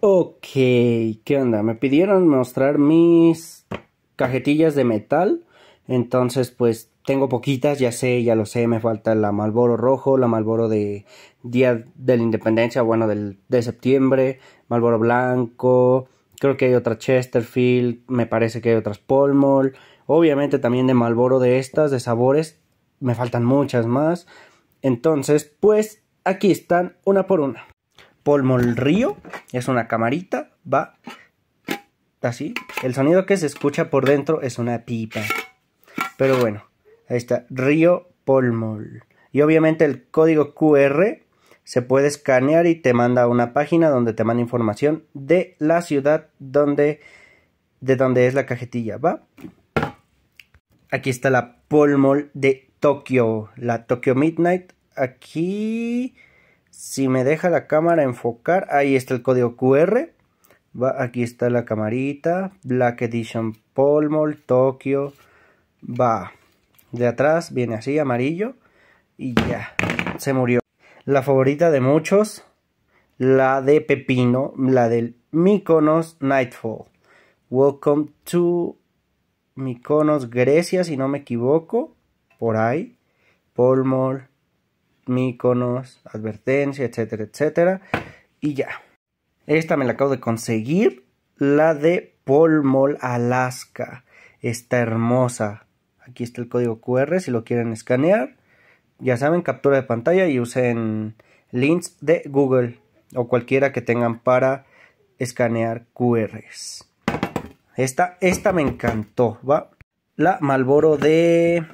Ok, ¿qué onda? Me pidieron mostrar mis cajetillas de metal. Entonces, pues tengo poquitas, ya sé, ya lo sé. Me falta la Malboro Rojo, la Malboro de Día de la Independencia, bueno, del, de septiembre, Malboro Blanco. Creo que hay otra Chesterfield, me parece que hay otras Polmol. Obviamente también de Malboro de estas, de sabores. Me faltan muchas más. Entonces, pues aquí están una por una. Polmol Río. Es una camarita, va así. El sonido que se escucha por dentro es una pipa. Pero bueno, ahí está, Río Polmol. Y obviamente el código QR se puede escanear y te manda a una página donde te manda información de la ciudad donde de donde es la cajetilla, ¿va? Aquí está la Polmol de Tokio, la Tokyo Midnight. Aquí si me deja la cámara enfocar, ahí está el código QR. Va, aquí está la camarita. Black Edition Polmol, Tokio. Va. De atrás viene así, amarillo. Y ya, se murió. La favorita de muchos, la de Pepino, la del Mykonos Nightfall. Welcome to Mykonos, Grecia, si no me equivoco. Por ahí. Polmol iconos advertencia, etcétera, etcétera. Y ya. Esta me la acabo de conseguir. La de Polmol, Alaska. Está hermosa. Aquí está el código QR si lo quieren escanear. Ya saben, captura de pantalla y usen links de Google o cualquiera que tengan para escanear QRs. Esta, esta me encantó, ¿va? La Malboro de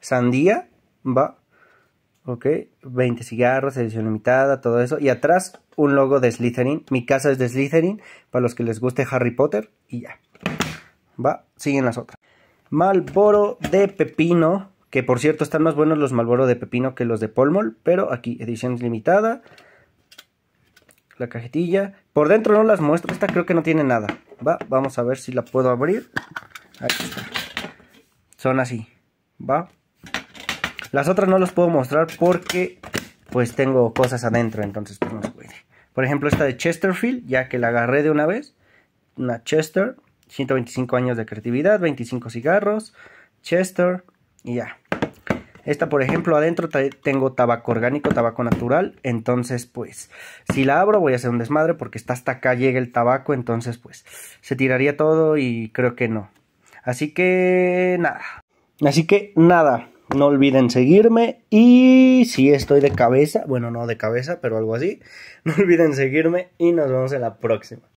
Sandía, ¿va? Ok, 20 cigarros, edición limitada, todo eso. Y atrás un logo de Slytherin. Mi casa es de Slytherin, para los que les guste Harry Potter. Y ya. Va, siguen las otras. Malboro de pepino, que por cierto están más buenos los Malboro de pepino que los de Polmol, pero aquí edición limitada. La cajetilla. Por dentro no las muestro, esta creo que no tiene nada. Va, vamos a ver si la puedo abrir. Ahí está. Son así. Va. Las otras no las puedo mostrar porque pues tengo cosas adentro, entonces pues no se puede. Por ejemplo, esta de Chesterfield, ya que la agarré de una vez. Una Chester, 125 años de creatividad, 25 cigarros, Chester y ya. Esta, por ejemplo, adentro tengo tabaco orgánico, tabaco natural. Entonces, pues, si la abro voy a hacer un desmadre porque está hasta acá llega el tabaco. Entonces, pues, se tiraría todo y creo que no. Así que, nada. Así que, nada. No olviden seguirme y si estoy de cabeza, bueno, no de cabeza, pero algo así, no olviden seguirme y nos vemos en la próxima.